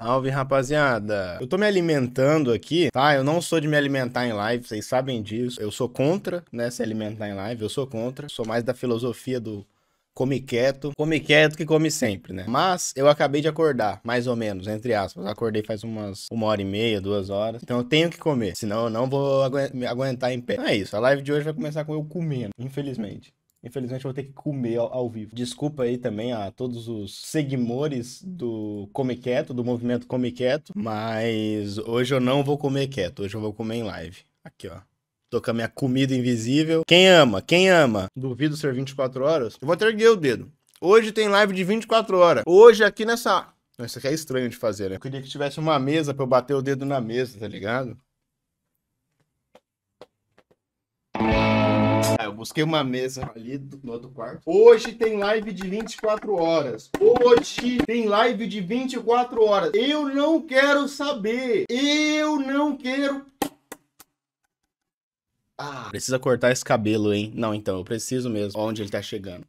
Salve, rapaziada! Eu tô me alimentando aqui, tá? Eu não sou de me alimentar em live, vocês sabem disso. Eu sou contra, né, se alimentar em live, eu sou contra. Sou mais da filosofia do come quieto. Come quieto que come sempre, né? Mas eu acabei de acordar, mais ou menos, entre aspas. Acordei faz umas uma hora e meia, duas horas. Então eu tenho que comer, senão eu não vou agu me aguentar em pé. Então é isso, a live de hoje vai começar com eu comendo, infelizmente. Infelizmente eu vou ter que comer ao, ao, vivo. Desculpa aí também a todos os seguidores do Come Quieto, do movimento Come Quieto, mas hoje eu não vou comer quieto, hoje eu vou comer em live. Aqui, ó. Tô com a minha comida invisível. Quem ama? Quem ama? Duvido ser 24 horas? Eu vou ter o dedo. Hoje tem live de 24 horas. Hoje aqui nessa isso aqui é estranho de fazer, né? Eu queria que tivesse uma mesa pra eu bater o dedo na mesa, tá ligado? eu busquei uma mesa ali do, no outro quarto. Hoje tem live de 24 horas. Hoje tem live de 24 horas. Eu não quero saber. Eu não quero ah, precisa cortar esse cabelo, hein? Não, então, eu preciso mesmo. Onde ele tá chegando?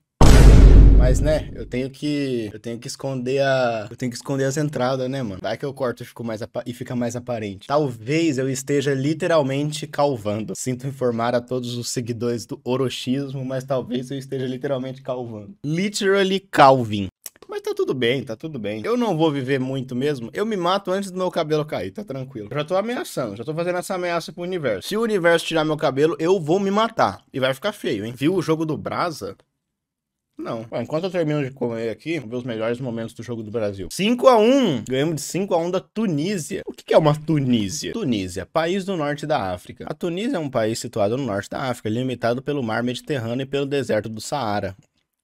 Mas, né, eu tenho que. Eu tenho que esconder a. Eu tenho que esconder as entradas, né, mano? Vai que eu corto e, fico mais apa... e fica mais aparente. Talvez eu esteja literalmente calvando. Sinto informar a todos os seguidores do Orochismo, mas talvez eu esteja literalmente calvando. Literally Calvin. Mas tá tudo bem, tá tudo bem. Eu não vou viver muito mesmo. Eu me mato antes do meu cabelo cair, tá tranquilo. Eu já tô ameaçando, já tô fazendo essa ameaça pro universo. Se o universo tirar meu cabelo, eu vou me matar. E vai ficar feio, hein? Viu o jogo do Brasa? Não. enquanto eu termino de comer aqui, vamos ver os melhores momentos do jogo do Brasil. 5x1! Ganhamos de 5x1 da Tunísia. O que é uma Tunísia? Tunísia, país do norte da África. A Tunísia é um país situado no norte da África, limitado pelo mar Mediterrâneo e pelo deserto do Saara.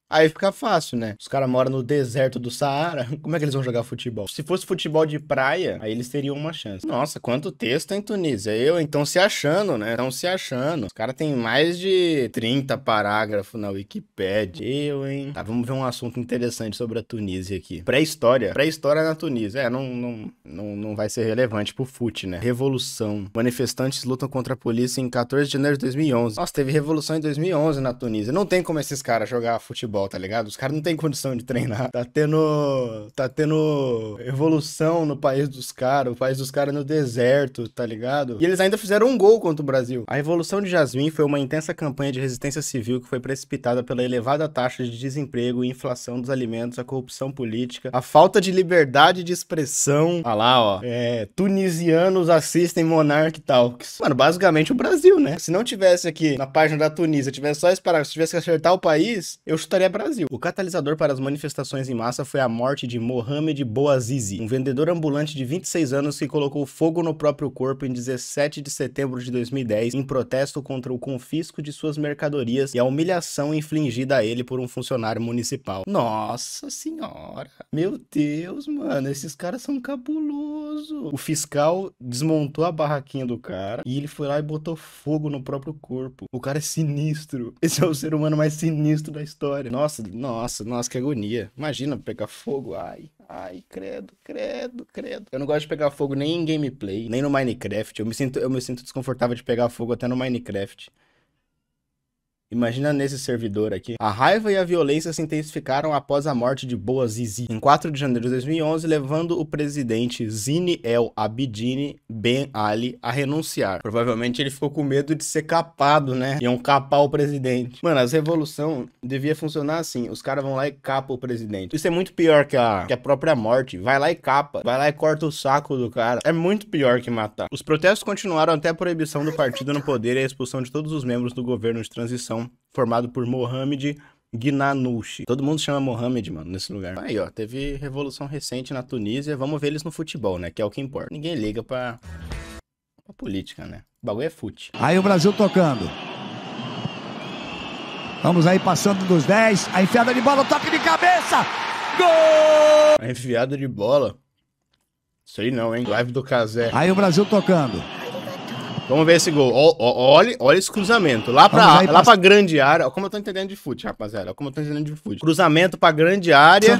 Aí fica fácil, né? Os caras moram no deserto do Saara, como é que eles vão jogar futebol? Se fosse futebol de praia, aí eles teriam uma chance. Nossa, quanto texto em Tunísia. Eu, então, se achando, né? Então, se achando. Os caras têm mais de 30 parágrafos na Wikipedia. Eu, hein? Tá, vamos ver um assunto interessante sobre a Tunísia aqui. Pré-história. Pré-história na Tunísia. É, não, não, não, não vai ser relevante pro fute, né? Revolução. Manifestantes lutam contra a polícia em 14 de janeiro de 2011. Nossa, teve revolução em 2011 na Tunísia. Não tem como esses caras jogar futebol futebol, tá ligado? Os caras não têm condição de treinar. Tá tendo. Tá tendo evolução no país dos caras, o país dos caras no deserto, tá ligado? E eles ainda fizeram um gol contra o Brasil. A Revolução de Jasmine foi uma intensa campanha de resistência civil que foi precipitada pela elevada taxa de desemprego e inflação dos alimentos, a corrupção política, a falta de liberdade de expressão. Ah lá, ó. É, tunisianos assistem Monarch Talks. Mano, basicamente o Brasil, né? Se não tivesse aqui na página da Tunísia, tivesse só esse parágrafo, se tivesse que acertar o país, eu chutaria é Brasil. O catalisador para as manifestações em massa foi a morte de Mohamed Bouazizi, um vendedor ambulante de 26 anos que colocou fogo no próprio corpo em 17 de setembro de 2010 em protesto contra o confisco de suas mercadorias e a humilhação infligida a ele por um funcionário municipal. Nossa senhora! Meu Deus, mano, esses caras são cabulosos! O fiscal desmontou a barraquinha do cara e ele foi lá e botou fogo no próprio corpo. O cara é sinistro. Esse é o ser humano mais sinistro da história. Nossa, nossa, nossa, que agonia. Imagina pegar fogo. Ai, ai, credo, credo, credo. Eu não gosto de pegar fogo nem em gameplay, nem no Minecraft. Eu me sinto, eu me sinto desconfortável de pegar fogo até no Minecraft. Imagina nesse servidor aqui. A raiva e a violência se intensificaram após a morte de Boa Zizi, em 4 de janeiro de 2011, levando o presidente Zine El Abidine Ben Ali a renunciar. Provavelmente ele ficou com medo de ser capado, né? Iam capar o presidente. Mano, as revolução devia funcionar assim. Os caras vão lá e capam o presidente. Isso é muito pior que a, que a própria morte. Vai lá e capa. Vai lá e corta o saco do cara. É muito pior que matar. Os protestos continuaram até a proibição do partido no poder e a expulsão de todos os membros do governo de transição então formado por Mohamed Gnanushi. Todo mundo chama Mohamed, mano, nesse lugar. Aí, ó, teve revolução recente na Tunísia. Vamos ver eles no futebol, né? Que é o que importa. Ninguém liga pra, pra política, né? O bagulho é fute. Aí o Brasil tocando. Vamos aí passando dos 10. A enfiada de bola, toque de cabeça. Gol! A enfiada de bola. Sei não, hein? Live do Casé. Aí o Brasil tocando. Vamos ver esse gol. Olha, olha esse cruzamento. Lá pra, lá pra grande área. Como eu tô entendendo de fute, rapaziada. Como eu tô entendendo de fute. Cruzamento pra grande área.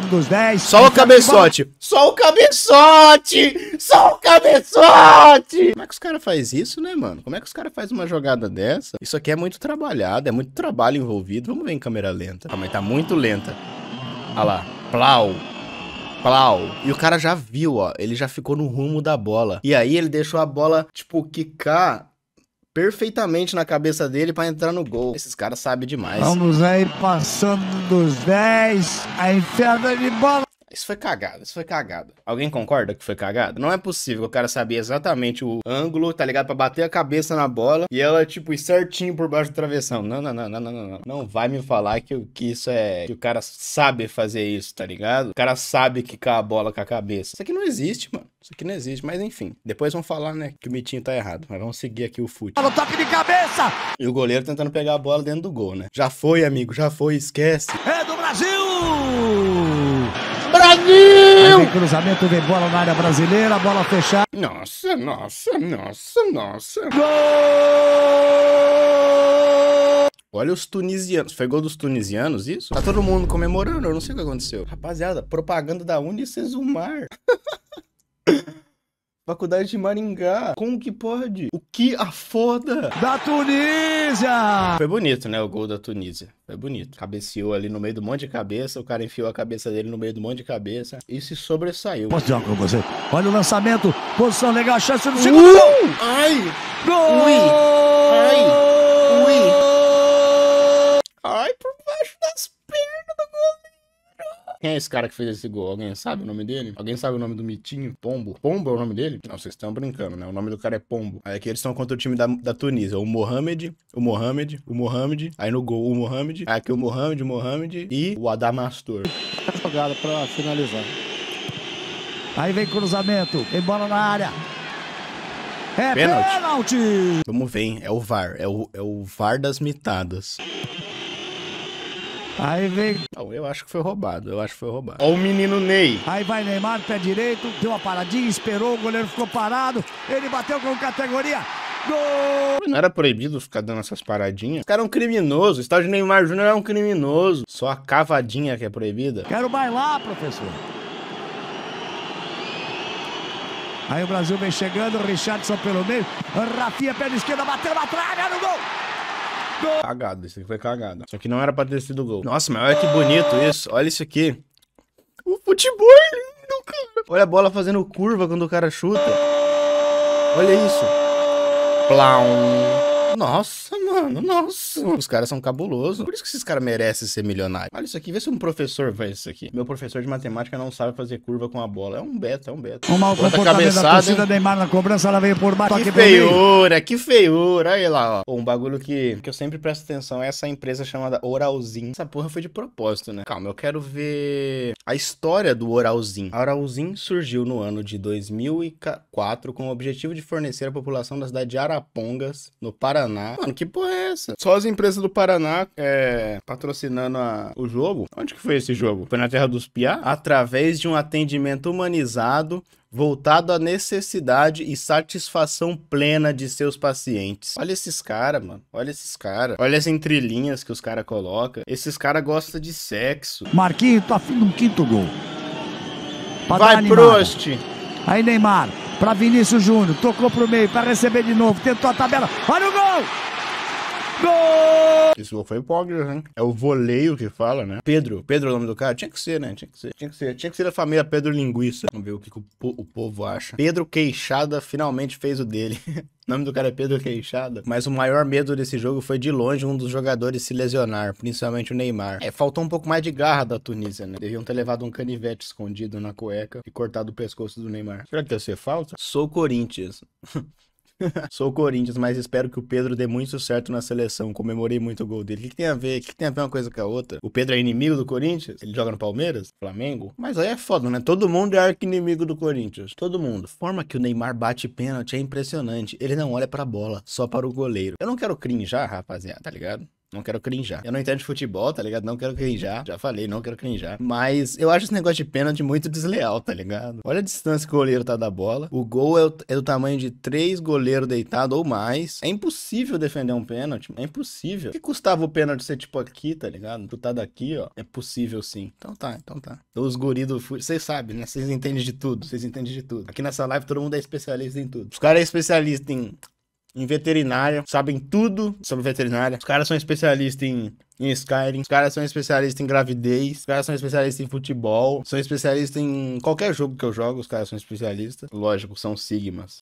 Só o cabeçote. Só o cabeçote! Só o cabeçote! Como é que os caras fazem isso, né, mano? Como é que os caras fazem uma jogada dessa? Isso aqui é muito trabalhado, é muito trabalho envolvido. Vamos ver em câmera lenta. Ah, mas tá muito lenta. Olha lá. Plau. Plau. E o cara já viu, ó. Ele já ficou no rumo da bola. E aí ele deixou a bola, tipo, quicar perfeitamente na cabeça dele para entrar no gol. Esses caras sabem demais. Vamos aí passando dos 10, a enfiada de bola isso foi cagado. isso foi cagado. Alguém concorda que foi cagado? Não é possível o cara sabia exatamente o ângulo, tá ligado? Pra bater a cabeça na bola e ela, tipo, ir certinho por baixo do travessão. Não, não, não, não, não, não. Não vai me falar que, que isso é. que o cara sabe fazer isso, tá ligado? O cara sabe quicar a bola com a cabeça. Isso aqui não existe, mano. Isso aqui não existe. Mas enfim, depois vão falar, né, que o mitinho tá errado. Mas vamos seguir aqui o fute. Fala o toque de cabeça! E o goleiro tentando pegar a bola dentro do gol, né? Já foi, amigo, já foi, esquece. É do Brasil! Brasil! cruzamento, vem bola na área brasileira, bola fechada. Nossa, nossa, nossa, nossa. Gol! Olha os tunisianos. Foi gol dos tunisianos, isso? Tá todo mundo comemorando, eu não sei o que aconteceu. Rapaziada, propaganda da Unicesumar. Faculdade de Maringá. Como que pode? O que a foda? Da Tunísia! Foi bonito, né? O gol da Tunísia. Foi bonito. Cabeceou ali no meio do monte de cabeça. O cara enfiou a cabeça dele no meio do monte de cabeça. E se sobressaiu. Posso dizer com você? Olha o lançamento. Posição legal. Chance no segundo. Uh! Ai! Gol! Ui! Ai! Quem é esse cara que fez esse gol? Alguém sabe o nome dele? Alguém sabe o nome do Mitinho? Pombo? Pombo é o nome dele? Não, vocês estão brincando, né? O nome do cara é Pombo. Aí aqui eles estão contra o time da, da Tunísia. O Mohamed, o Mohamed, o Mohamed. Aí no gol o Mohamed. Aí aqui o Mohamed, o Mohamed e o Adamastor. Tá Jogada pra finalizar. Aí vem cruzamento, tem bola na área. É pênalti. pênalti! Vamos ver, hein? É o VAR. É o, é o VAR das mitadas. Aí vem. eu acho que foi roubado, eu acho que foi roubado. Ó o menino Ney. Aí vai Neymar, pé direito, deu uma paradinha, esperou, o goleiro ficou parado, ele bateu com categoria. Gol! Não era proibido ficar dando essas paradinhas? Os caras é um criminoso, o estádio Neymar Júnior é um criminoso. Só a cavadinha que é proibida. Quero bailar, professor. Aí o Brasil vem chegando, Richardson pelo meio, Rafinha, pé esquerda, bateu na trave, era o gol! Cagado, isso aqui foi cagado. Isso aqui não era pra ter sido gol. Nossa, mas olha que bonito isso. Olha isso aqui. O futebol é lindo, cara. Olha a bola fazendo curva quando o cara chuta. Olha isso. Plau. Nossa, mano, nossa. Os caras são cabulosos. Por isso que esses caras merecem ser milionários. Olha isso aqui, vê se um professor faz isso aqui. Meu professor de matemática não sabe fazer curva com a bola. É um beta, é um beta. Uma mau cabeçada, da Neymar na cobrança, ela veio por baixo. Que feiura, que feiura. Aí lá, ó. um bagulho que, que eu sempre presto atenção é essa empresa chamada Oralzinho. Essa porra foi de propósito, né? Calma, eu quero ver a história do Oralzinho. A Oralzinho surgiu no ano de 2004 com o objetivo de fornecer à população da cidade de Arapongas, no Paraná, Paraná. Mano, que porra é essa? Só as empresas do Paraná é, patrocinando a, o jogo. Onde que foi esse jogo? Foi na Terra dos Piá? Através de um atendimento humanizado voltado à necessidade e satisfação plena de seus pacientes. Olha esses caras, mano. Olha esses caras. Olha as entrelinhas que os caras colocam. Esses caras gostam de sexo. Marquinhos, tá afim de um quinto gol. Pra Vai, Prost! Aí, Neymar para Vinícius Júnior. Tocou para o meio para receber de novo. Tentou a tabela. Olha o gol! Gol! Esse gol foi hipócrita, né? É o voleio que fala, né? Pedro, Pedro é o nome do cara? Tinha que ser, né? Tinha que ser. Tinha que ser, Tinha que ser da família Pedro Linguiça. Vamos ver o que, que o, po o povo acha. Pedro Queixada finalmente fez o dele. O nome do cara é Pedro Queixada. Mas o maior medo desse jogo foi de longe um dos jogadores se lesionar, principalmente o Neymar. É, faltou um pouco mais de garra da Tunísia, né? Deviam ter levado um canivete escondido na cueca e cortado o pescoço do Neymar. Será que ia ser falta? Sou Corinthians. Sou Corinthians, mas espero que o Pedro dê muito certo na seleção. Comemorei muito o gol dele. O que, que tem a ver? O que, que, tem a ver uma coisa com a outra? O Pedro é inimigo do Corinthians? Ele joga no Palmeiras? Flamengo? Mas aí é foda, né? Todo mundo é arqui-inimigo do Corinthians. Todo mundo. Forma que o Neymar bate pênalti é impressionante. Ele não olha pra bola, só para o goleiro. Eu não quero crinjar, rapaziada, tá ligado? não quero crinjar. Eu não entendo de futebol, tá ligado? Não quero crinjar. Já falei, não quero crinjar. Mas eu acho esse negócio de pênalti muito desleal, tá ligado? Olha a distância que o goleiro tá da bola. O gol é o, é tamanho de três goleiros deitados ou mais. É impossível defender um pênalti. É impossível. O que custava o pênalti ser tipo aqui, tá ligado? Tu tá daqui, ó. É possível sim. Então tá, então tá. Os guri vocês sabem, né? Vocês entendem de tudo. Vocês entendem de tudo. Aqui nessa live todo mundo é especialista em tudo. Os caras é especialistas em em veterinária, sabem tudo sobre veterinária. Os caras são especialistas em, em Skyrim, os caras são especialistas em gravidez, os caras são especialistas em futebol, são especialistas em qualquer jogo que eu jogo, os caras são especialistas. Lógico, são sigmas.